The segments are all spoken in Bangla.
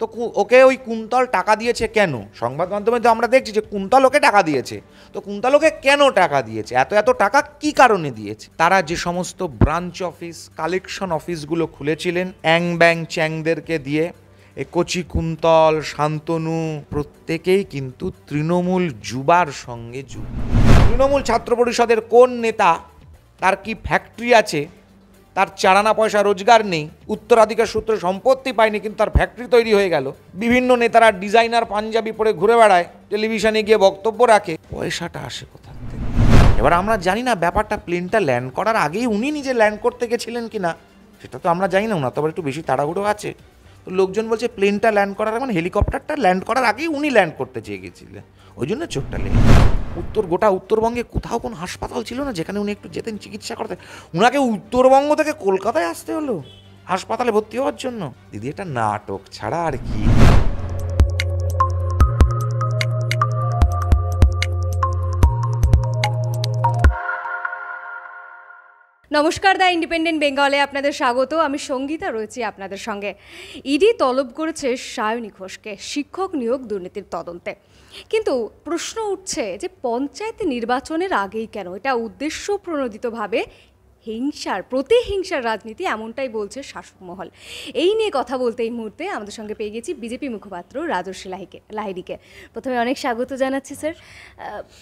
তো ওকে ওই কুন্তল টাকা দিয়েছে কেন সংবাদ মাধ্যমে তো আমরা দেখছি যে কুন্তল ওকে টাকা দিয়েছে তো কুন্তল ওকে কেন টাকা দিয়েছে এত এত টাকা কি কারণে দিয়েছে তারা যে সমস্ত ব্রাঞ্চ অফিস কালেকশন অফিসগুলো খুলেছিলেন অ্যাং ব্যাং চ্যাংদেরকে দিয়ে এ কচি কুন্তল শান্তনু প্রত্যেকেই কিন্তু তৃণমূল যুবার সঙ্গে যুব তৃণমূল ছাত্র পরিষদের কোন নেতা তার কি ফ্যাক্টরি আছে তার চারানা পয়সা রোজগার নেই উত্তরাধিকার সূত্রে সম্পত্তি পায়নি কিন্তু তার ফ্যাক্টরি তৈরি হয়ে গেল বিভিন্ন নেতারা ডিজাইনার পাঞ্জাবি পরে ঘুরে বেড়ায় টেলিভিশনে গিয়ে বক্তব্য রাখে পয়সাটা আসে কোথা থেকে এবার আমরা জানি না ব্যাপারটা প্লেনটা ল্যান্ড করার আগেই উনি নিজে ল্যান্ড করতে গেছিলেন কি না সেটা তো আমরা জানি না ওনা তো একটু বেশি তাড়াহুড়ো আছে লোকজন বলছে প্লেনটা ল্যান্ড করার মানে হেলিকপ্টারটা ল্যান্ড করার আগেই উনি ল্যান্ড করতে চেয়ে গেছিলেন ওই জন্য চোখটা লেগে উত্তর গোটা উত্তরবঙ্গে কোথাও কোনো হাসপাতাল ছিল না যেখানে উনি একটু যেতেন চিকিৎসা করতে উনাকে উত্তরবঙ্গ থেকে কলকাতায় আসতে হলো হাসপাতালে ভর্তি হওয়ার জন্য দিদি এটা নাটক ছাড়া আর কি নমস্কার দা ইন্ডিপেন্ডেন্ট বেঙ্গলে আপনাদের স্বাগত আমি সঙ্গীতা রয়েছি আপনাদের সঙ্গে ইডি তলব করেছে সায়নী ঘোষকে শিক্ষক নিয়োগ দুর্নীতির তদন্তে কিন্তু প্রশ্ন উঠছে যে পঞ্চায়েত নির্বাচনের আগেই কেন এটা উদ্দেশ্য প্রণোদিতভাবে হিংসার প্রতিহিংসার রাজনীতি এমনটাই বলছে শাসক মহল এই নিয়ে কথা বলতে এই মুহূর্তে আমাদের সঙ্গে পেয়ে গেছি বিজেপি মুখপাত্র রাজস্বী লাহিকে লাহিড়িকে প্রথমে অনেক স্বাগত জানাচ্ছি স্যার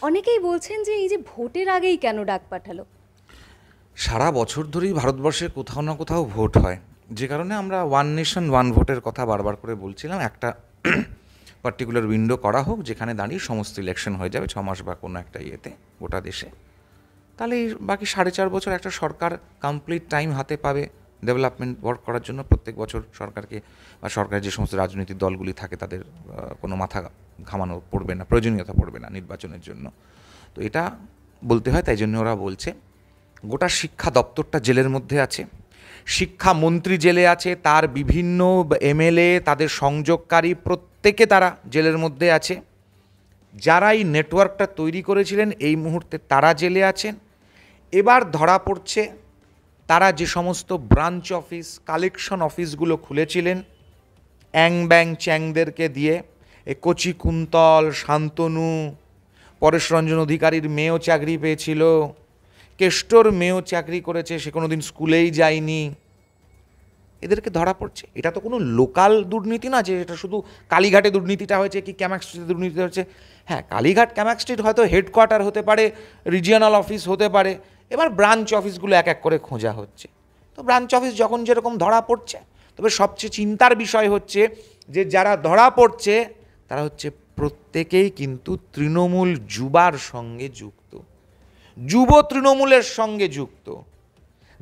অনেকেই বলছেন যে এই যে ভোটের আগেই কেন ডাক পাঠালো সারা বছর ধরেই ভারতবর্ষে কোথাও না কোথাও ভোট হয় যে কারণে আমরা ওয়ান নেশন ওয়ান ভোটের কথা বারবার করে বলছিলাম একটা পার্টিকুলার উইন্ডো করা হোক যেখানে দাঁড়িয়ে সমস্ত ইলেকশন হয়ে যাবে ছ মাস বা কোনো একটা ইয়েতে গোটা দেশে তাহলে বাকি সাড়ে চার বছর একটা সরকার কমপ্লিট টাইম হাতে পাবে ডেভেলপমেন্ট ওয়ার্ক করার জন্য প্রত্যেক বছর সরকারকে বা সরকারের যে সমস্ত রাজনৈতিক দলগুলি থাকে তাদের কোনো মাথা ঘামানো পড়বে না প্রয়োজনীয়তা পড়বে না নির্বাচনের জন্য তো এটা বলতে হয় তাই জন্য ওরা বলছে গোটা শিক্ষা দপ্তরটা জেলের মধ্যে আছে শিক্ষামন্ত্রী জেলে আছে তার বিভিন্ন এমএলএ তাদের সংযোগকারী প্রত্যেকে তারা জেলের মধ্যে আছে যারা এই নেটওয়ার্কটা তৈরি করেছিলেন এই মুহূর্তে তারা জেলে আছেন এবার ধরা পড়ছে তারা যে সমস্ত ব্রাঞ্চ অফিস কালেকশন অফিসগুলো খুলেছিলেন অ্যাং ব্যাং চ্যাংদেরকে দিয়ে এ কচি কুন্তল শান্তনু পরেশরঞ্জন অধিকারীর মেয়েও চাকরি পেয়েছিল কেষ্টর মেয়েও চাকরি করেছে সে কোনো দিন স্কুলেই যায়নি এদেরকে ধরা পড়ছে এটা তো কোনো লোকাল দুর্নীতি না যে এটা শুধু কালীঘাটে দুর্নীতিটা হয়েছে কি ক্যামাক্স স্ট্রিটে দুর্নীতি হয়েছে হ্যাঁ কালীঘাট ক্যামাক্স স্ট্রিট হয়তো হেডকোয়ার্টার হতে পারে রিজিয়নাল অফিস হতে পারে এবার ব্রাঞ্চ অফিসগুলো এক এক করে খোঁজা হচ্ছে তো ব্রাঞ্চ অফিস যখন যেরকম ধরা পড়ছে তবে সবচেয়ে চিন্তার বিষয় হচ্ছে যে যারা ধরা পড়ছে তারা হচ্ছে প্রত্যেকেই কিন্তু তৃণমূল যুবার সঙ্গে যুক্ত যুব তৃণমূলের সঙ্গে যুক্ত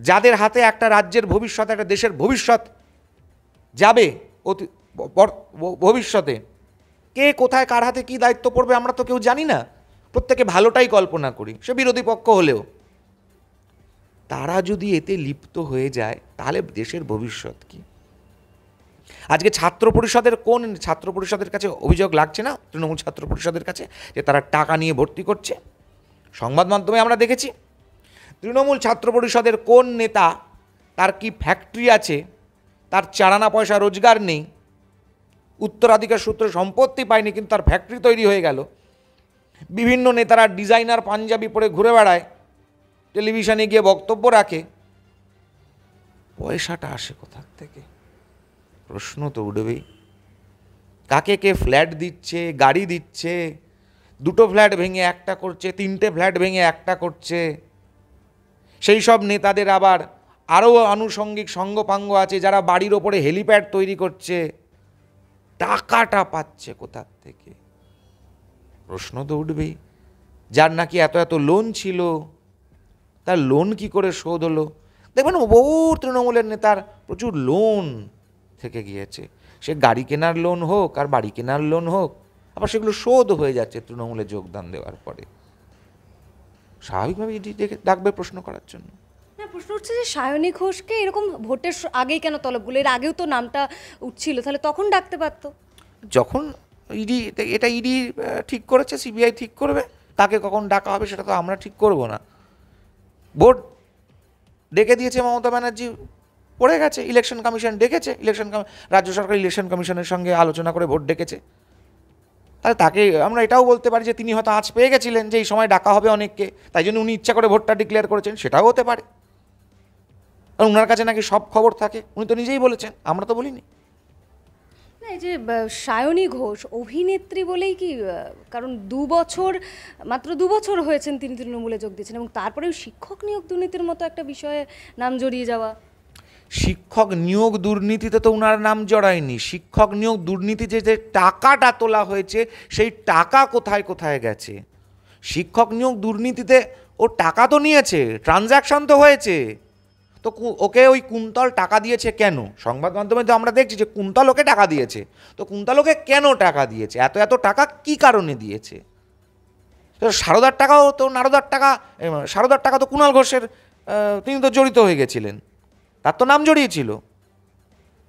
যাদের হাতে একটা রাজ্যের ভবিষ্যৎ একটা দেশের ভবিষ্যৎ যাবে অতি ভবিষ্যতে কে কোথায় কার হাতে কী দায়িত্ব পড়বে আমরা তো কেউ জানি না প্রত্যেকে ভালোটাই কল্পনা করি সে বিরোধী পক্ষ হলেও তারা যদি এতে লিপ্ত হয়ে যায় তাহলে দেশের ভবিষ্যৎ কি আজকে ছাত্র পরিষদের কোন ছাত্র পরিষদের কাছে অভিযোগ লাগছে না তৃণমূল ছাত্র পরিষদের কাছে যে তারা টাকা নিয়ে ভর্তি করছে সংবাদ মাধ্যমে আমরা দেখেছি তৃণমূল ছাত্র পরিষদের কোন নেতা তার কি ফ্যাক্টরি আছে তার চারানা পয়সা রোজগার নেই উত্তরাধিকার সূত্রে সম্পত্তি পায়নি কিন্তু তার ফ্যাক্টরি তৈরি হয়ে গেল বিভিন্ন নেতারা ডিজাইনার পাঞ্জাবি পরে ঘুরে বেড়ায় টেলিভিশনে গিয়ে বক্তব্য রাখে পয়সাটা আসে কোথার থেকে প্রশ্ন তো উঠবেই কাকে কে ফ্ল্যাট দিচ্ছে গাড়ি দিচ্ছে দুটো ফ্ল্যাট ভেঙে একটা করছে তিনটে ফ্ল্যাট ভেঙে একটা করছে সেই সব নেতাদের আবার আরও আনুষঙ্গিক সঙ্গপাঙ্গ আছে যারা বাড়ির ওপরে হেলিপ্যাড তৈরি করছে টাকাটা পাচ্ছে কোথার থেকে প্রশ্ন তো উঠবেই যার নাকি এত এত লোন ছিল তার লোন কি করে শোধ হলো দেখবেন বহু তৃণমূলের নেতার প্রচুর লোন থেকে গিয়েছে সে গাড়ি কেনার লোন হোক আর বাড়ি কেনার লোন হোক আবার সেগুলো শোধ হয়ে যাচ্ছে তৃণমূলে যোগদান দেওয়ার পরে স্বাভাবিকভাবে ইডি দেখে ডাকবে প্রশ্ন করার জন্য প্রশ্ন উঠছে যে সায়নী ঘোষকে এরকম ভোটের আগেই কেন তলবগুলো এর আগেও তো নামটা উঠছিল তাহলে তখন ডাকতে পারত যখন ইডি এটা ইডি ঠিক করেছে সিবিআই ঠিক করবে তাকে কখন ডাকা হবে সেটা তো আমরা ঠিক করব না ভোট ডেকে দিয়েছে মমতা ব্যানার্জি পড়ে গেছে ইলেকশন কমিশন ডেকেছে ইলেকশন রাজ্য সরকার ইলেকশন কমিশনের সঙ্গে আলোচনা করে ভোট ডেকেছে তাহলে তাকে আমরা এটাও বলতে পারি যে তিনি হয়তো আজ পেয়ে গেছিলেন যে এই সময় ডাকা হবে অনেককে তাই জন্য উনি ইচ্ছা করে ভোটটা ডিক্লেয়ার করেছেন সেটাও হতে পারে কারণ ওনার কাছে নাকি সব খবর থাকে উনি তো নিজেই বলেছেন আমরা তো বলিনি এই যে সায়নী ঘোষ অভিনেত্রী বলেই কি কারণ দু বছর মাত্র দু বছর হয়েছেন তিনি তৃণমূলে যোগ দিয়েছেন এবং তারপরেও শিক্ষক নিয়োগ দুর্নীতির মতো একটা বিষয়ে নাম জড়িয়ে যাওয়া শিক্ষক নিয়োগ দুর্নীতিতে তো উনার নাম জড়ায়নি শিক্ষক নিয়োগ দুর্নীতিতে যে টাকাটা তোলা হয়েছে সেই টাকা কোথায় কোথায় গেছে শিক্ষক নিয়োগ দুর্নীতিতে ও টাকা তো নিয়েছে ট্রানজ্যাকশন তো হয়েছে তো ওকে ওই কুন্তল টাকা দিয়েছে কেন সংবাদ মাধ্যমে তো আমরা দেখছি যে কুন্তল ওকে টাকা দিয়েছে তো কুন্তল ওকে কেন টাকা দিয়েছে এত এত টাকা কি কারণে দিয়েছে তো সারদার টাকাও তো নারদার টাকা সারদার টাকা তো কুণাল ঘোষের তিনি তো জড়িত হয়ে গেছিলেন তার তো নাম জড়িয়েছিল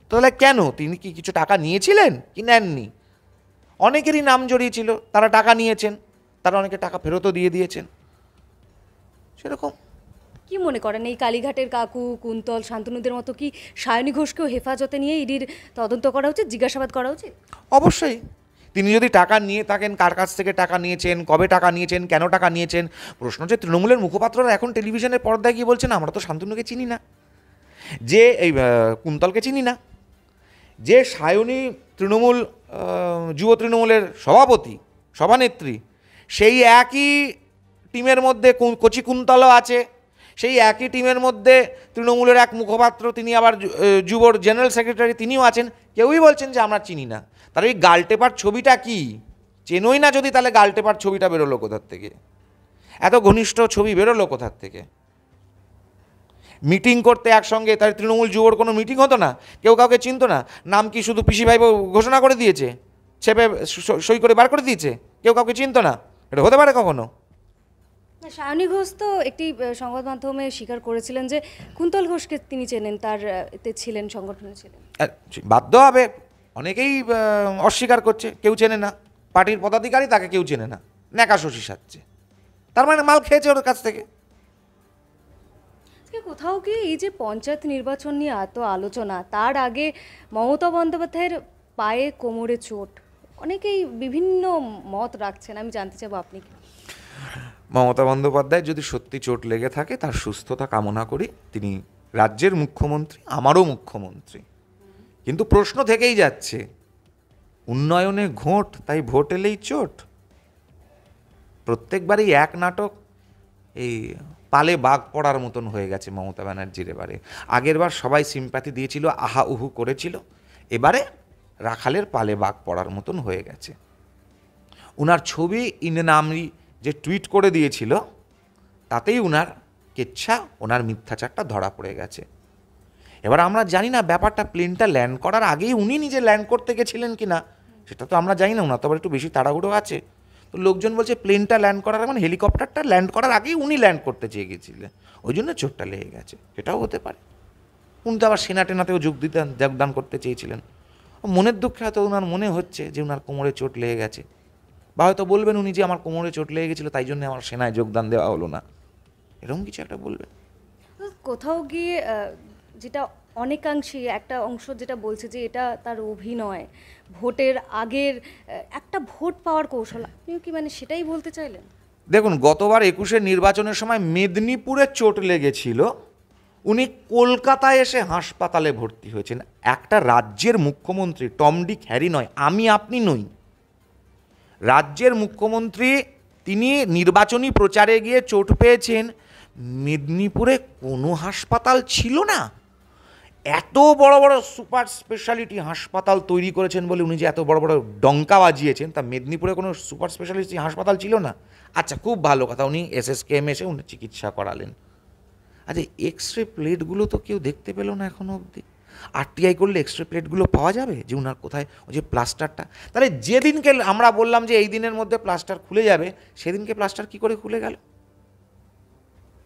তাহলে কেন তিনি কি কিছু টাকা নিয়েছিলেন কি নেননি অনেকেরই নাম জড়িয়েছিল তারা টাকা নিয়েছেন তারা অনেকে টাকা ফেরতও দিয়ে দিয়েছেন সেরকম কি মনে করেন এই কালীঘাটের কাকু কুন্তল শান্তনুদের মতো কি সায়নী ঘোষকেও হেফাজতে নিয়ে ইডির তদন্ত করা উচিত জিজ্ঞাসাবাদ করা উচিত অবশ্যই তিনি যদি টাকা নিয়ে থাকেন কার কাছ থেকে টাকা নিয়েছেন কবে টাকা নিয়েছেন কেন টাকা নিয়েছেন প্রশ্ন হচ্ছে তৃণমূলের মুখপাত্ররা এখন টেলিভিশনের পর্দায় গিয়ে বলছেন আমরা তো শান্তনুকে চিনি না যে এই কুন্তলকে চিনি না যে সায়নী তৃণমূল যুব তৃণমূলের সভাপতি সভানেত্রী সেই একই টিমের মধ্যে কচি কুন্তলও আছে সেই একই টিমের মধ্যে তৃণমূলের এক মুখপাত্র তিনি আবার যুবর জেনারেল সেক্রেটারি তিনিও আছেন কেউই বলছেন যে আমরা চিনি না তার ওই গালটেপার ছবিটা কি চেনই না যদি তাহলে গালটেপার ছবিটা বেরোলো কোথার থেকে এত ঘনিষ্ঠ ছবি বেরোলো কোথার থেকে মিটিং করতে একসঙ্গে তার তৃণমূল যুবর কোনো মিটিং হতো না কেউ কাউকে চিনত না নাম কি শুধু পিসি ভাইব ঘোষণা করে দিয়েছে ছেপে সই করে বার করে দিয়েছে কেউ কাউকে চিনত না এটা হতে পারে কখনো সায়নী ঘোষ তো একটি সংবাদ মাধ্যমে স্বীকার করেছিলেন যে কুন্তল ঘোষকে তিনি চেনেন তার এতে ছিলেন সংগঠনে ছিলেন বাধ্য হবে অনেকেই অস্বীকার করছে কেউ চেনে না পার্টির পদাধিকারী তাকে কেউ চেনে না ন্যাকা শশী সাজছে তার মানে মাল খেয়েছে ওর কাছ থেকে কোথাও কি এই যে পঞ্চায়েত নির্বাচন নিয়ে এত আলোচনা তার আগে মমতা বন্দ্যোপাধ্যায়ের পায়ে কোমরে চোট অনেকেই বিভিন্ন মত রাখছেন আমি জানতে চাবো আপনি কি মমতা বন্দ্যোপাধ্যায় যদি সত্যি চোট লেগে থাকে তার সুস্থতা কামনা করি তিনি রাজ্যের মুখ্যমন্ত্রী আমারও মুখ্যমন্ত্রী কিন্তু প্রশ্ন থেকেই যাচ্ছে উন্নয়নে ঘোট তাই ভোট এলেই চোট প্রত্যেকবারই এক নাটক এই পালে বাঘ পড়ার মতন হয়ে গেছে মমতা ব্যানার্জির এবারে আগের বার সবাই সিম্প্যাথি দিয়েছিল আহা উহু করেছিল এবারে রাখালের পালে বাঘ পড়ার মতন হয়ে গেছে উনার ছবি ইননামি যে টুইট করে দিয়েছিল তাতেই উনার কেচ্ছা ওনার মিথ্যাচারটা ধরা পড়ে গেছে এবার আমরা জানি না ব্যাপারটা প্লেনটা ল্যান্ড করার আগেই উনি নিজে ল্যান্ড করতে গেছিলেন কি না সেটা তো আমরা জানি না ওনার তো আবার একটু বেশি তাড়াহুড়ো আছে তো লোকজন বলছে প্লেনটা ল্যান্ড করার মানে হেলিকপ্টারটা ল্যান্ড করার আগেই উনি ল্যান্ড করতে চেয়ে গেছিলেন ওই জন্য চোটটা লেগে গেছে সেটাও হতে পারে উনি তো আবার সেনা টেনাতেও যোগ দিতেন যোগদান করতে চেয়েছিলেন মনের দুঃখে হয়তো ওনার মনে হচ্ছে যে ওনার কোমরে চোট লেগে গেছে বা হয়তো বলবেন উনি যে আমার কোমরে চোট লেগে গেছিলো তাই জন্য আমার সেনায় যোগদান দেওয়া হলো না এরকম কিছু একটা বলবেন কোথাও গিয়ে যেটা অনেকাংশে একটা অংশ যেটা বলছে যে এটা তার অভিনয় ভোটের আগের একটা ভোট পাওয়ার কৌশল আপনিও কি মানে সেটাই বলতে চাইলেন দেখুন গতবার একুশের নির্বাচনের সময় মেদিনীপুরে চোট লেগেছিল উনি কলকাতায় এসে হাসপাতালে ভর্তি হয়েছেন একটা রাজ্যের মুখ্যমন্ত্রী টমডি হ্যারি নয় আমি আপনি নই রাজ্যের মুখ্যমন্ত্রী তিনি নির্বাচনী প্রচারে গিয়ে চোট পেয়েছেন মেদিনীপুরে কোনো হাসপাতাল ছিল না এত বড় বড় সুপার স্পেশালিটি হাসপাতাল তৈরি করেছেন বলে উনি যে এত বড় বড় ডঙ্কা বাজিয়েছেন তা মেদিনীপুরে কোনো সুপার স্পেশালিটি হাসপাতাল ছিল না আচ্ছা খুব ভালো কথা উনি এস এস কে এম এসে উনি চিকিৎসা করালেন আচ্ছা এক্স রে প্লেটগুলো তো কেউ দেখতে পেলো না এখনও অবধি আরটিআই করলে এক্স রে প্লেটগুলো পাওয়া যাবে যে উনার কোথায় ওই যে প্লাস্টারটা তাহলে যেদিনকে আমরা বললাম যে এই দিনের মধ্যে প্লাস্টার খুলে যাবে সেদিনকে প্লাস্টার কি করে খুলে গেল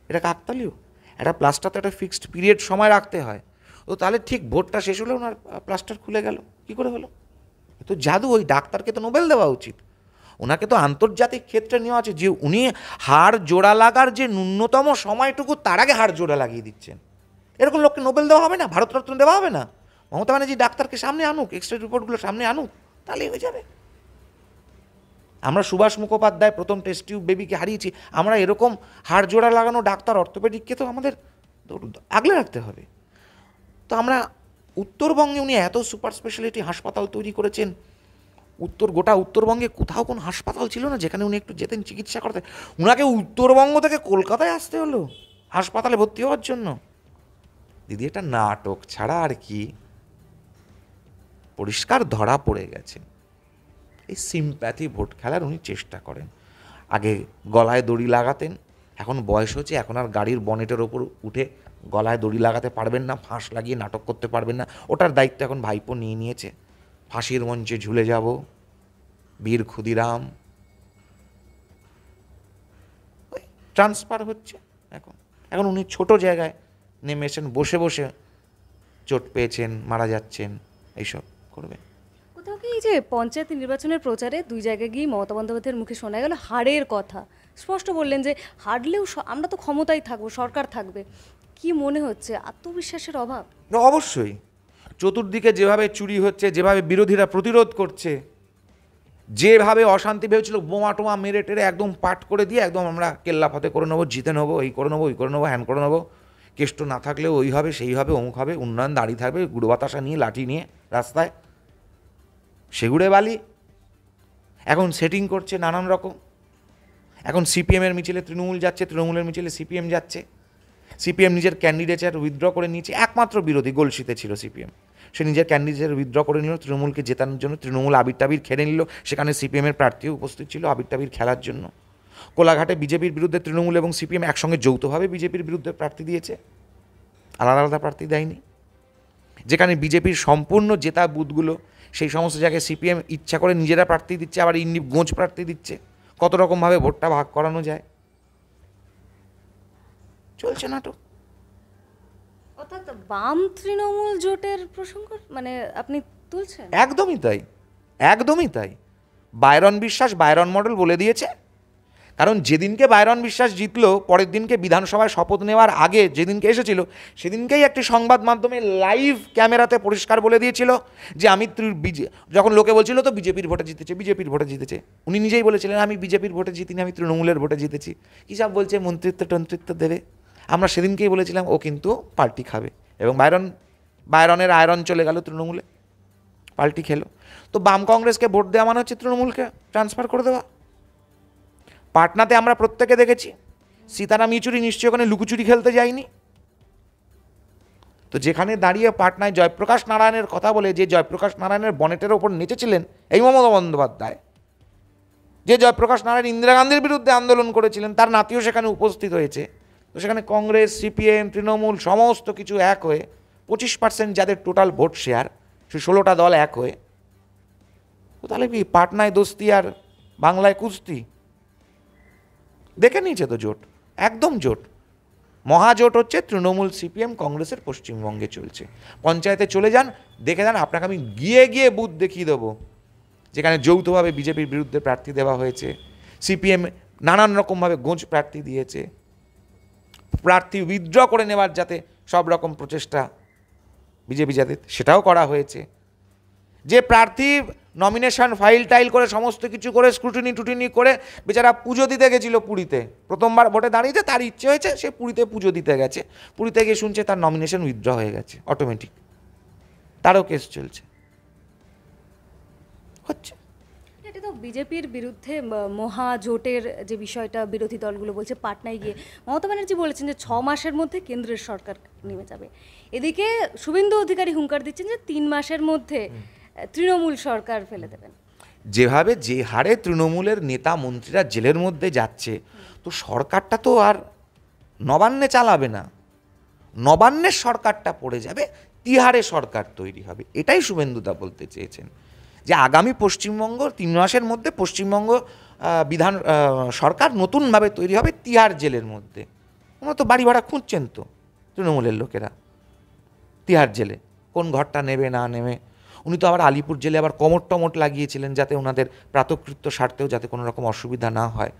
এটা কাকতালিও একটা প্লাস্টার তো একটা ফিক্সড পিরিয়ড সময় রাখতে হয় তো তাহলে ঠিক ভোটটা শেষ হলে ওনার প্লাস্টার খুলে গেল কি করে হলো তো জাদু ওই ডাক্তারকে তো নোবেল দেওয়া উচিত ওনাকে তো আন্তর্জাতিক ক্ষেত্রে নেওয়া আছে যে উনি হাড় জোড়া লাগার যে ন্যূনতম সময়টুকু তার আগে হাড় জোড়া লাগিয়ে দিচ্ছেন এরকম লোককে নোবেল দেওয়া হবে না ভারতরত্ন দেওয়া হবে না মমতা ব্যানার্জি ডাক্তারকে সামনে আনুক এক্সরে রিপোর্টগুলো সামনে আনুক তাহলেই হয়ে যাবে আমরা সুভাষ মুখোপাধ্যায় প্রথম টেস্ট টিউব বেবিকে হারিয়েছি আমরা এরকম হাড় জোড়া লাগানো ডাক্তার অর্থোপেডিককে তো আমাদের আগলে রাখতে হবে তো আমরা উত্তরবঙ্গে উনি এত সুপার স্পেশালিটি হাসপাতাল তৈরি করেছেন উত্তর গোটা উত্তরবঙ্গে কোথাও কোনো হাসপাতাল ছিল না যেখানে উনি একটু যেতেন চিকিৎসা করতে উনাকে উত্তরবঙ্গ থেকে কলকাতায় আসতে হলো হাসপাতালে ভর্তি হওয়ার জন্য দিদি এটা নাটক ছাড়া আর কি পরিষ্কার ধরা পড়ে গেছে এই সিম্প্যাথি ভোট খেলার উনি চেষ্টা করেন আগে গলায় দড়ি লাগাতেন এখন বয়স হচ্ছে এখন আর গাড়ির বনেটের ওপর উঠে গলায় দড়ি লাগাতে পারবেন না ফাঁস লাগিয়ে নাটক করতে পারবেন না ওটার দায়িত্ব এখন ভাইপো নিয়ে নিয়েছে ফাঁসির মঞ্চে ঝুলে যাব বীর ক্ষুদিরাম ট্রান্সফার হচ্ছে এখন এখন উনি ছোট জায়গায় নেমেছেন বসে বসে চোট পেয়েছেন মারা যাচ্ছেন এইসব করবে কোথাও কি এই যে পঞ্চায়েত নির্বাচনের প্রচারে দুই জায়গায় গিয়ে মমতা বন্দ্যোপাধ্যায়ের মুখে শোনা গেল হারের কথা স্পষ্ট বললেন যে হারলেও আমরা তো ক্ষমতায় থাকবো সরকার থাকবে কি মনে হচ্ছে আত্মবিশ্বাসের অভাব না অবশ্যই চতুর্দিকে যেভাবে চুরি হচ্ছে যেভাবে বিরোধীরা প্রতিরোধ করছে যেভাবে অশান্তি ভেবেছিল বোমা টোমা মেরে টেরে একদম পাট করে দিয়ে একদম আমরা কেল্লা ফতে করে নেবো জিতে নেবো এই করে নেবো ওই করে নেবো হ্যান করে নেবো কেষ্ট না থাকলে ওই হবে সেই হবে অমুক হবে উন্নয়ন দাঁড়িয়ে থাকবে গুড়ো বাতাসা নিয়ে লাঠি নিয়ে রাস্তায় সেগুড়ে বালি এখন সেটিং করছে নানান রকম এখন সিপিএমের মিছিলে তৃণমূল যাচ্ছে তৃণমূলের মিছিলে সিপিএম যাচ্ছে সিপিএম নিজের ক্যান্ডিডেচার উইথড্র করে নিয়েছে একমাত্র বিরোধী গোলসিতে ছিল সিপিএম সে নিজের ক্যান্ডিডেটের উইথড্র করে নিল তৃণমূলকে জেতানোর জন্য তৃণমূল আবির টাবির খেলে নিল সেখানে সিপিএমের প্রার্থীও উপস্থিত ছিল আবির টাবির খেলার জন্য কোলাঘাটে বিজেপির বিরুদ্ধে তৃণমূল এবং সিপিএম একসঙ্গে যৌথভাবে বিজেপির বিরুদ্ধে প্রার্থী দিয়েছে আলাদা আলাদা প্রার্থী দেয়নি যেখানে বিজেপির সম্পূর্ণ জেতা বুথগুলো সেই সমস্ত জায়গায় সিপিএম ইচ্ছা করে নিজেরা প্রার্থী দিচ্ছে আবার ইন্ডি গোঁজ প্রার্থী দিচ্ছে কত রকমভাবে ভোটটা ভাগ করানো যায় চলছে নাটক অর্থাৎ বাম তৃণমূল জোটের প্রসঙ্গ মানে আপনি তুলছেন একদমই তাই একদমই তাই বায়রন বিশ্বাস বায়রন মডেল বলে দিয়েছে কারণ যেদিনকে বায়রন বিশ্বাস জিতলো পরের দিনকে বিধানসভায় শপথ নেওয়ার আগে যেদিনকে এসেছিল সেদিনকেই একটি সংবাদ মাধ্যমে লাইভ ক্যামেরাতে পরিষ্কার বলে দিয়েছিল যে আমি বিজে যখন লোকে বলছিল তো বিজেপির ভোটে জিতেছে বিজেপির ভোটে জিতেছে উনি নিজেই বলেছিলেন আমি বিজেপির ভোটে জিতিনি আমি তৃণমূলের ভোটে জিতেছি হিসাব বলছে মন্ত্রিত্ব টন্ত্রিত্ব দেবে আমরা সেদিনকেই বলেছিলাম ও কিন্তু পাল্টি খাবে এবং বায়রন বায়রনের আয়রন চলে গেল তৃণমূলে পাল্টি খেলো তো বাম কংগ্রেসকে ভোট দেওয়া মানে হচ্ছে তৃণমূলকে ট্রান্সফার করে দেওয়া পাটনাতে আমরা প্রত্যেকে দেখেছি সীতারাম ইচুরি নিশ্চয়ই ওখানে লুকুচুরি খেলতে যায়নি তো যেখানে দাঁড়িয়ে পাটনায় জয়প্রকাশ নারায়ণের কথা বলে যে জয়প্রকাশ নারায়ণের বনেটের ওপর নেচেছিলেন এই মমতা বন্দ্যোপাধ্যায় যে জয়প্রকাশ নারায়ণ ইন্দিরা গান্ধীর বিরুদ্ধে আন্দোলন করেছিলেন তার নাতিও সেখানে উপস্থিত হয়েছে তো সেখানে কংগ্রেস সিপিএম তৃণমূল সমস্ত কিছু এক হয়ে পঁচিশ পার্সেন্ট যাদের টোটাল ভোট শেয়ার সে ষোলোটা দল এক হয়ে তাহলে কি পাটনায় দোস্তি আর বাংলায় কুস্তি দেখে নিয়েছে তো জোট একদম জোট মহাজোট হচ্ছে তৃণমূল সিপিএম কংগ্রেসের পশ্চিমবঙ্গে চলছে পঞ্চায়েতে চলে যান দেখে যান আপনাকে আমি গিয়ে গিয়ে বুথ দেখিয়ে দেবো যেখানে যৌথভাবে বিজেপির বিরুদ্ধে প্রার্থী দেওয়া হয়েছে সিপিএম নানান রকমভাবে গোঁজ প্রার্থী দিয়েছে প্রার্থী উইথড্র করে নেওয়ার যাতে সব রকম প্রচেষ্টা বিজেপি যাতে সেটাও করা হয়েছে যে প্রার্থী নমিনেশন ফাইল টাইল করে সমস্ত কিছু করে স্ক্রুটিনি টুটিনি করে বেচারা পুজো দিতে গেছিলো পুরীতে প্রথমবার ভোটে দাঁড়িয়েছে তার ইচ্ছে হয়েছে সে পুরীতে পুজো দিতে গেছে পুরীতে গিয়ে শুনছে তার নমিনেশন উইথড্র হয়ে গেছে অটোমেটিক তারও কেস চলছে হচ্ছে এটা তো বিজেপির বিরুদ্ধে মহাজোটের যে বিষয়টা বিরোধী দলগুলো বলছে পাটনায় গিয়ে মমতা ব্যানার্জি বলেছেন যে ছ মাসের মধ্যে কেন্দ্রের সরকার নেমে যাবে এদিকে শুভেন্দু অধিকারী হুঙ্কার দিচ্ছেন যে তিন মাসের মধ্যে তৃণমূল সরকার ফেলে দেবেন যেভাবে যে হারে তৃণমূলের নেতা মন্ত্রীরা জেলের মধ্যে যাচ্ছে তো সরকারটা তো আর নবান্নে চালাবে না নবান্নের সরকারটা পড়ে যাবে তিহারে সরকার তৈরি হবে এটাই শুভেন্দুদা বলতে চেয়েছেন যে আগামী পশ্চিমবঙ্গ তিন মাসের মধ্যে পশ্চিমবঙ্গ বিধান সরকার নতুনভাবে তৈরি হবে তিহার জেলের মধ্যে ওনারা তো বাড়ি ভাড়া খুঁজছেন তো তৃণমূলের লোকেরা তিহার জেলে কোন ঘরটা নেবে না নেবে উনি তো আবার আলিপুর জেলে আবার কমট টমট লাগিয়েছিলেন যাতে ওনাদের প্রাতকৃত্য স্বার্থেও যাতে কোনো রকম অসুবিধা না হয়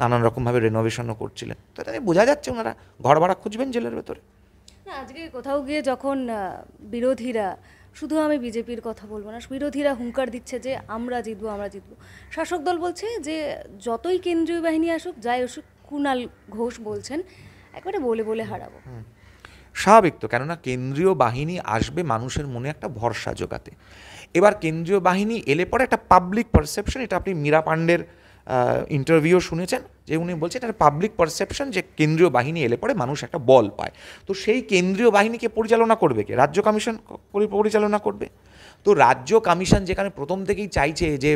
নানান রকমভাবে রেনোভেশনও করছিলেন তো তাই বোঝা যাচ্ছে ওনারা ঘর ভাড়া খুঁজবেন জেলের ভেতরে আজকে কোথাও গিয়ে যখন বিরোধীরা শুধু আমি বিজেপির কথা বলবো না বিরোধীরা হুঙ্কার দিচ্ছে যে আমরা জিতবো আমরা জিতবো শাসক দল বলছে যে যতই কেন্দ্রীয় বাহিনী আসুক যাই আসুক কুণাল ঘোষ বলছেন একবারে বলে বলে হারাবো স্বাভাবিক তো কেননা কেন্দ্রীয় বাহিনী আসবে মানুষের মনে একটা ভরসা জোগাতে এবার কেন্দ্রীয় বাহিনী এলে পরে একটা পাবলিক পারসেপশন এটা আপনি মীরা পাণ্ডের ইন্টারভিউ শুনেছেন যে উনি বলছেন এটা পাবলিক পারসেপশন যে কেন্দ্রীয় বাহিনী এলে পরে মানুষ একটা বল পায় তো সেই কেন্দ্রীয় বাহিনীকে পরিচালনা করবে কে রাজ্য কমিশন পরিচালনা করবে তো রাজ্য কমিশন যেখানে প্রথম থেকেই চাইছে যে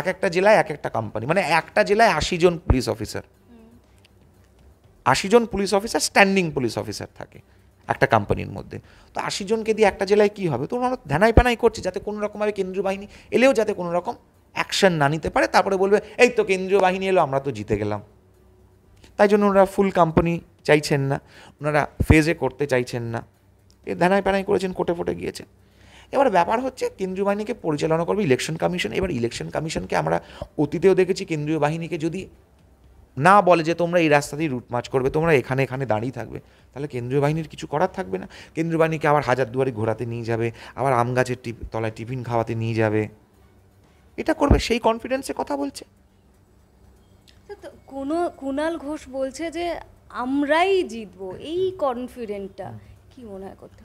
এক একটা জেলায় এক একটা কোম্পানি মানে একটা জেলায় আশি জন পুলিশ অফিসার আশি জন police officer standing police officer থাকে একটা কোম্পানির মধ্যে তো আশি জনকে দিয়ে একটা জেলায় কী হবে তো ওনারা ধ্যানাই প্যানাই করছে যাতে কোনো রকমভাবে কেন্দ্রীয় বাহিনী এলেও যাতে কোনো রকম অ্যাকশন না নিতে পারে তারপরে বলবে এই তো কেন্দ্রীয় বাহিনী এলো আমরা তো জিতে গেলাম তাই জন্য ওনারা ফুল কোম্পানি চাইছেন না ওনারা ফেজে করতে চাইছেন না এ ধ্যানায় প্যানাই করেছেন কোটে ফোটে গিয়েছে এবার ব্যাপার হচ্ছে কেন্দ্রীয় বাহিনীকে পরিচালনা করবে ইলেকশন কমিশন এবার ইলেকশন কমিশনকে আমরা অতীতেও দেখেছি কেন্দ্রীয় বাহিনীকে যদি না বলে যে তোমরা এই রাস্তা দিয়ে রুট মার্চ করবে তোমরা এখানে এখানে দাঁড়িয়ে থাকবে তাহলে কেন্দ্রীয় বাহিনীর কিছু করার থাকবে না কেন্দ্রীয় বাহিনীকে আবার হাজার দুয়ারি ঘোরাতে নিয়ে যাবে আবার আম গাছের তলায় টিফিন খাওয়াতে নিয়ে যাবে এটা করবে সেই কনফিডেন্সে কথা বলছে কোনো কুণাল ঘোষ বলছে যে আমরাই জিতব এই কনফিডেন্টটা কি মনে হয় করতে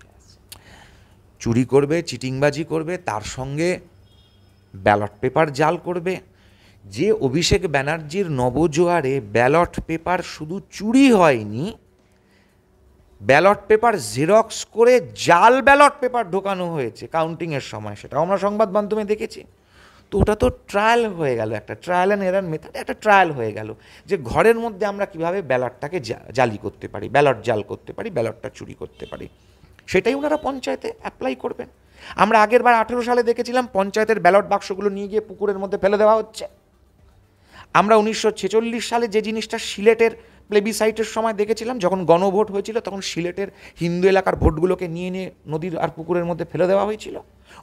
চুরি করবে চিটিংবাজি করবে তার সঙ্গে ব্যালট পেপার জাল করবে যে অভিষেক ব্যানার্জির নবজোয়ারে ব্যালট পেপার শুধু চুরি হয়নি ব্যালট পেপার জেরক্স করে জাল ব্যালট পেপার ঢোকানো হয়েছে কাউন্টিংয়ের সময় সেটাও আমরা সংবাদ মাধ্যমে দেখেছি তো ওটা তো ট্রায়াল হয়ে গেল একটা ট্রায়াল অ্যান্ড এরার মেথড একটা ট্রায়াল হয়ে গেল যে ঘরের মধ্যে আমরা কিভাবে ব্যালটটাকে জালি করতে পারি ব্যালট জাল করতে পারি ব্যালটটা চুরি করতে পারি সেটাই ওনারা পঞ্চায়েতে অ্যাপ্লাই করবেন আমরা আগের বার আঠেরো সালে দেখেছিলাম পঞ্চায়েতের ব্যালট বাক্সগুলো নিয়ে গিয়ে পুকুরের মধ্যে ফেলে দেওয়া হচ্ছে আমরা উনিশশো সালে যে জিনিসটা সিলেটের প্লেবিসাইটের সময় দেখেছিলাম যখন গণভোট হয়েছিল তখন সিলেটের হিন্দু এলাকার ভোটগুলোকে নিয়ে নিয়ে নদীর আর পুকুরের মধ্যে ফেলে দেওয়া হয়েছিল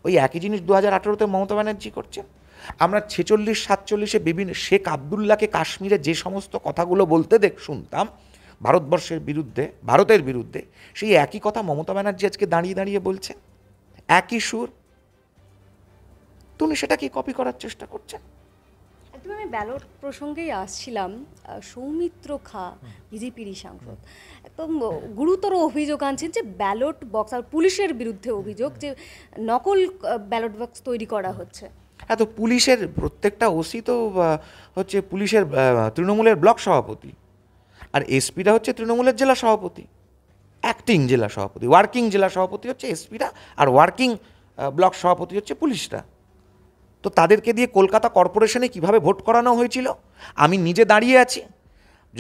ওই একই জিনিস দু হাজার আঠেরোতে মমতা ব্যানার্জি করছেন আমরা ছেচল্লিশ সাতচল্লিশে বিভিন্ন শেখ আবদুল্লাহকে কাশ্মীরে যে সমস্ত কথাগুলো বলতে দেখ শুনতাম ভারতবর্ষের বিরুদ্ধে ভারতের বিরুদ্ধে সেই একই কথা মমতা ব্যানার্জি আজকে দাঁড়িয়ে দাঁড়িয়ে বলছে একই সুর তুমি সেটা কি কপি করার চেষ্টা করছেন তবে আমি ব্যালট প্রসঙ্গেই আসছিলাম সৌমিত্র খা বিজেপিরই সাংসদ একদম গুরুতর অভিযোগ আনছেন যে ব্যালট বক্স আর পুলিশের বিরুদ্ধে অভিযোগ যে নকল ব্যালট বক্স তৈরি করা হচ্ছে হ্যাঁ তো পুলিশের প্রত্যেকটা ওসি তো হচ্ছে পুলিশের তৃণমূলের ব্লক সভাপতি আর এসপিরা হচ্ছে তৃণমূলের জেলা সভাপতি অ্যাক্টিং জেলা সভাপতি ওয়ার্কিং জেলা সভাপতি হচ্ছে এসপিরা আর ওয়ার্কিং ব্লক সভাপতি হচ্ছে পুলিশরা তো তাদেরকে দিয়ে কলকাতা কর্পোরেশনে কিভাবে ভোট করানো হয়েছিল আমি নিজে দাঁড়িয়ে আছি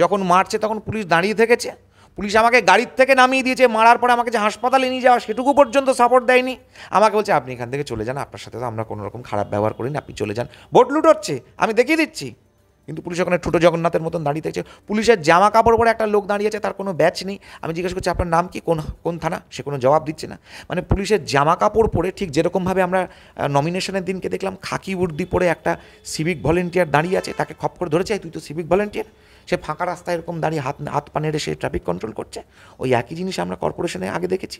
যখন মারছে তখন পুলিশ দাঁড়িয়ে থেকেছে পুলিশ আমাকে গাড়ির থেকে নামিয়ে দিয়েছে মারার পরে আমাকে যে হাসপাতালে নিয়ে যাওয়া সেটুকু পর্যন্ত সাপোর্ট দেয়নি আমাকে বলছে আপনি এখান থেকে চলে যান আপনার সাথে তো আমরা কোনো রকম খারাপ ব্যবহার করিনি আপনি চলে যান ভোট লুট হচ্ছে আমি দেখিয়ে দিচ্ছি কিন্তু পুলিশ ওখানে ঠুটো জগন্নাথের মতন দাঁড়িয়ে থাকছে পুলিশের জামা কাপড় পরে একটা লোক দাঁড়িয়েছে তার কোনো ব্যাচ নেই আমি জিজ্ঞেস করছি আপনার নাম কি কোন কোন থানা সে কোনো জবাব দিচ্ছে না মানে পুলিশের জামা কাপড় পরে ঠিক যেরকমভাবে আমরা নমিনেশনের দিনকে দেখলাম খাকি উর্দি পরে একটা সিভিক ভলেন্টিয়ার দাঁড়িয়ে আছে তাকে খপ করে ধরেছে তুই তো সিভিক ভলেন্টিয়ার সে ফাঁকা রাস্তায় এরকম দাঁড়িয়ে হাত হাত পা নেড়ে সে ট্রাফিক কন্ট্রোল করছে ওই একই জিনিস আমরা কর্পোরেশনে আগে দেখেছি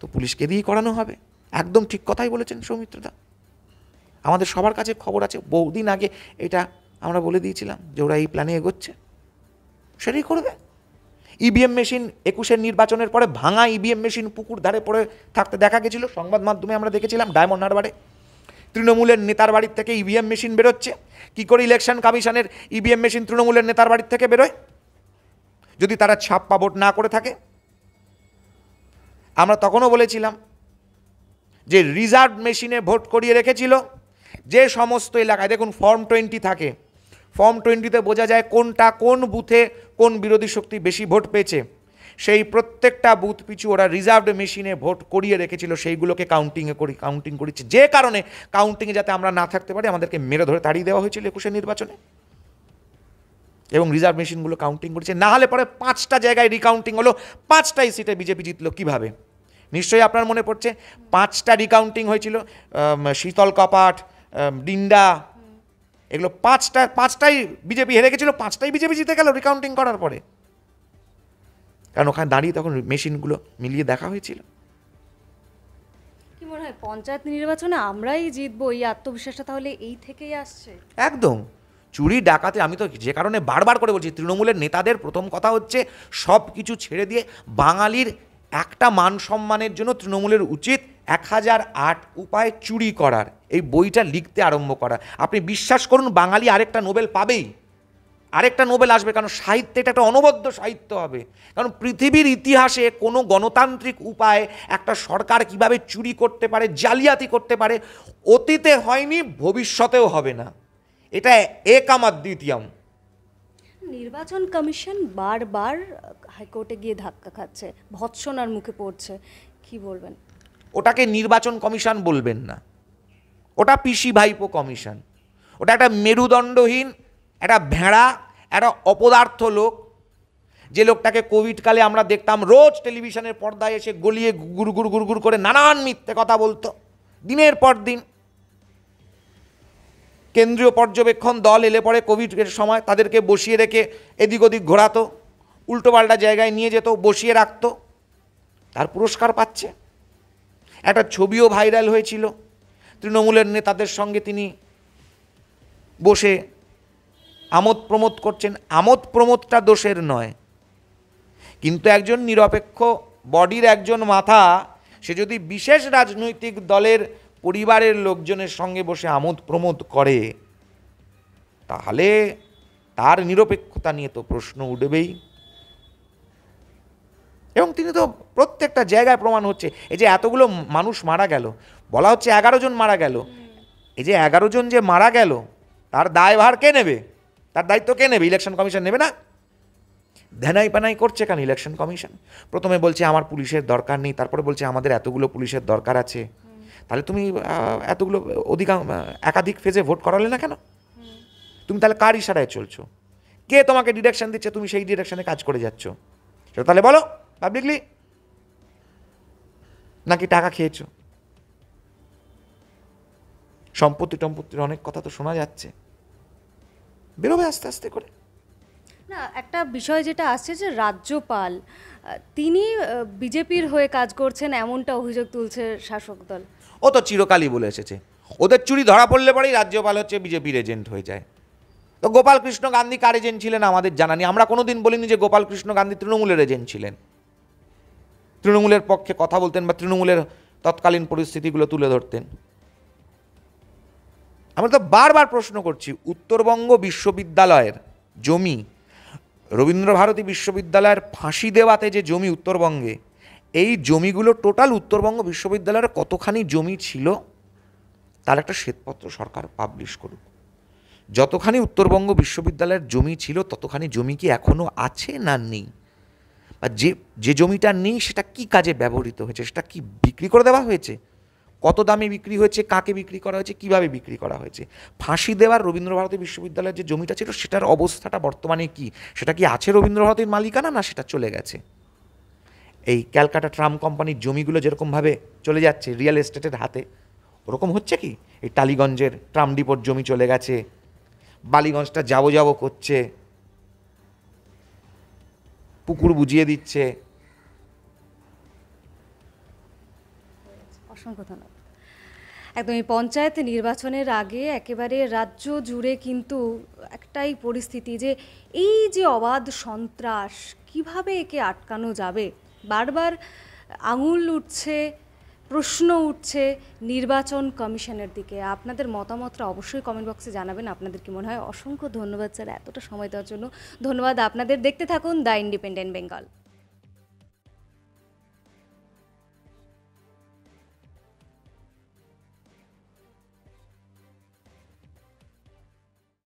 তো পুলিশকে দিয়েই করানো হবে একদম ঠিক কথাই বলেছেন সৌমিত্রদা আমাদের সবার কাছে খবর আছে বহুদিন আগে এটা আমরা বলে দিয়েছিলাম যে ওরা এই প্ল্যানে এগোচ্ছে সেটাই করবে ইভিএম মেশিন একুশের নির্বাচনের পরে ভাঙা ইভিএম e মেশিন পুকুর ধারে পড়ে থাকতে দেখা গেছিলো সংবাদ মাধ্যমে আমরা দেখেছিলাম ডায়মন্ড হারবারে তৃণমূলের নেতার বাড়ির থেকে ইভিএম e মেশিন বেরোচ্ছে কী করে ইলেকশন কমিশনের ইভিএম e মেশিন তৃণমূলের নেতার বাড়ির থেকে বেরোয় যদি তারা ছাপ্পা ভোট না করে থাকে আমরা তখনও বলেছিলাম যে রিজার্ভ মেশিনে ভোট করিয়ে রেখেছিল যে সমস্ত এলাকায় দেখুন ফর্ম টোয়েন্টি থাকে ফর্ম টোয়েন্টিতে বোঝা যায় কোনটা কোন বুথে কোন বিরোধী শক্তি বেশি ভোট পেয়েছে সেই প্রত্যেকটা বুথ পিছু ওরা রিজার্ভড মেশিনে ভোট করিয়ে রেখেছিল সেইগুলোকে কাউন্টিংয়ে করি কাউন্টিং করেছে যে কারণে কাউন্টিংয়ে যাতে আমরা না থাকতে পারি আমাদেরকে মেরে ধরে তাড়িয়ে দেওয়া হয়েছিল একুশের নির্বাচনে এবং রিজার্ভ মেশিনগুলো কাউন্টিং করেছে না হলে পরে পাঁচটা জায়গায় রিকাউন্টিং হলো পাঁচটাই সিটে বিজেপি জিতলো কীভাবে নিশ্চয়ই আপনার মনে পড়ছে পাঁচটা রিকাউন্টিং হয়েছিল শীতল কপাট ডিন্ডা এগুলো পাঁচটা পাঁচটাই বিজেপি হেরে গেছিলো পাঁচটাই বিজেপি জিতে গেল রিকাউন্টিং করার পরে কারণ ওখানে দাঁড়িয়ে তখন মেশিনগুলো মিলিয়ে দেখা হয়েছিল কি মনে হয় পঞ্চায়েত নির্বাচনে আমরাই জিতবো এই আত্মবিশ্বাসটা তাহলে এই থেকেই আসছে একদম চুরি ডাকাতে আমি তো যে কারণে বারবার করে বলছি তৃণমূলের নেতাদের প্রথম কথা হচ্ছে সব কিছু ছেড়ে দিয়ে বাঙালির একটা মান সম্মানের জন্য তৃণমূলের উচিত এক হাজার আট উপায় চুরি করার এই বইটা লিখতে আরম্ভ করা আপনি বিশ্বাস করুন বাঙালি আরেকটা নোবেল পাবেই আরেকটা নোবেল আসবে কারণ সাহিত্যে এটা একটা অনবদ্য সাহিত্য হবে কারণ পৃথিবীর ইতিহাসে কোনো গণতান্ত্রিক উপায়ে একটা সরকার কিভাবে চুরি করতে পারে জালিয়াতি করতে পারে অতীতে হয়নি ভবিষ্যতেও হবে না এটা আমার দ্বিতীয়ম নির্বাচন কমিশন বারবার হাইকোর্টে গিয়ে ধাক্কা খাচ্ছে ভৎসনার মুখে পড়ছে কি বলবেন ওটাকে নির্বাচন কমিশন বলবেন না ওটা পিসি ভাইপো কমিশন ওটা একটা মেরুদণ্ডহীন একটা ভেড়া একটা অপদার্থ লোক যে লোকটাকে কোভিডকালে আমরা দেখতাম রোজ টেলিভিশনের পর্দায় এসে গলিয়ে গুড় গুড় গুড় গুড় করে নানান মিথ্যে কথা বলতো দিনের পর দিন কেন্দ্রীয় পর্যবেক্ষণ দল এলে পরে কোভিডের সময় তাদেরকে বসিয়ে রেখে এদিক ওদিক ঘোরাতো উল্টোপাল্টা জায়গায় নিয়ে যেত বসিয়ে রাখতো তার পুরস্কার পাচ্ছে একটা ছবিও ভাইরাল হয়েছিল তৃণমূলের নেতাদের সঙ্গে তিনি বসে আমোদ প্রমোদ করছেন আমোদ প্রমোদটা দোষের নয় কিন্তু একজন নিরপেক্ষ বডির একজন মাথা সে যদি বিশেষ রাজনৈতিক দলের পরিবারের লোকজনের সঙ্গে বসে আমোদ প্রমোদ করে তাহলে তার নিরপেক্ষতা নিয়ে তো প্রশ্ন উঠবেই এবং তিনি তো প্রত্যেকটা জায়গায় প্রমাণ হচ্ছে এই যে এতগুলো মানুষ মারা গেল বলা হচ্ছে এগারো জন মারা গেল এই যে এগারো জন যে মারা গেল তার দায়ভার কে নেবে তার দায়িত্ব কে নেবে ইলেকশন কমিশন নেবে না ধ্যানাই পানাই করছে কেন ইলেকশন কমিশন প্রথমে বলছে আমার পুলিশের দরকার নেই তারপরে বলছে আমাদের এতগুলো পুলিশের দরকার আছে তাহলে তুমি এতগুলো অধিকাং একাধিক ফেজে ভোট করালে না কেন তুমি তাহলে কার ইশারায় চলছো কে তোমাকে ডিরেকশন দিচ্ছে তুমি সেই ডিরেকশনে কাজ করে যাচ্ছ সেটা তাহলে বলো পাবলিকলি নাকি টাকা খেয়েছ সম্পত্তি টম্পত্তির অনেক কথা তো শোনা যাচ্ছে বেরোবে আস্তে আস্তে করে না একটা বিষয় যেটা আসছে যে রাজ্যপাল তিনি বিজেপির হয়ে কাজ করছেন এমনটা অভিযোগ তুলছে শাসক দল ও তো চিরকালই বলে এসেছে ওদের চুরি ধরা পড়লে পরেই রাজ্যপাল হচ্ছে বিজেপির এজেন্ট হয়ে যায় তো গোপাল কৃষ্ণ গান্ধী কার এজেন্ট ছিলেন আমাদের জানা নেই আমরা কোনোদিন বলিনি যে গোপাল কৃষ্ণ গান্ধী তৃণমূলের এজেন্ট ছিলেন তৃণমূলের পক্ষে কথা বলতেন বা তৃণমূলের তৎকালীন পরিস্থিতিগুলো তুলে ধরতেন আমরা তো বারবার প্রশ্ন করছি উত্তরবঙ্গ বিশ্ববিদ্যালয়ের জমি রবীন্দ্রভারতী বিশ্ববিদ্যালয়ের ফাঁসি দেওয়াতে যে জমি উত্তরবঙ্গে এই জমিগুলো টোটাল উত্তরবঙ্গ বিশ্ববিদ্যালয়ের কতখানি জমি ছিল তার একটা শ্বেতপত্র সরকার পাবলিশ করুক যতখানি উত্তরবঙ্গ বিশ্ববিদ্যালয়ের জমি ছিল ততখানি জমি কি এখনও আছে না নেই বা যে যে জমিটা নেই সেটা কি কাজে ব্যবহৃত হয়েছে সেটা কি বিক্রি করে দেওয়া হয়েছে কত দামে বিক্রি হয়েছে কাকে বিক্রি করা হয়েছে কিভাবে বিক্রি করা হয়েছে ফাঁসি দেওয়ার রবীন্দ্রভারতী বিশ্ববিদ্যালয়ের যে জমিটা ছিল সেটার অবস্থাটা বর্তমানে কি সেটা কি আছে রবীন্দ্রভারতীর মালিকানা না সেটা চলে গেছে এই ক্যালকাটা ট্রাম কোম্পানির জমিগুলো যেরকমভাবে চলে যাচ্ছে রিয়েল এস্টেটের হাতে ওরকম হচ্ছে কি এই টালিগঞ্জের ট্রাম ডিপোর জমি চলে গেছে বালিগঞ্জটা যাবো যাবো করছে পুকুর বুঝিয়ে দিচ্ছে একদমই একদম এই পঞ্চায়েত নির্বাচনের আগে একেবারে রাজ্য জুড়ে কিন্তু একটাই পরিস্থিতি যে এই যে অবাধ সন্ত্রাস কিভাবে একে আটকানো যাবে বারবার আঙুল উঠছে প্রশ্ন উঠছে নির্বাচন কমিশনের দিকে আপনাদের মতামতটা অবশ্যই কমেন্ট বক্সে জানাবেন আপনাদের কি মনে হয় অসংখ্য ধন্যবাদ স্যার এতটা সময় দেওয়ার জন্য ধন্যবাদ আপনাদের দেখতে থাকুন দ্য ইন্ডিপেন্ডেন্ট বেঙ্গল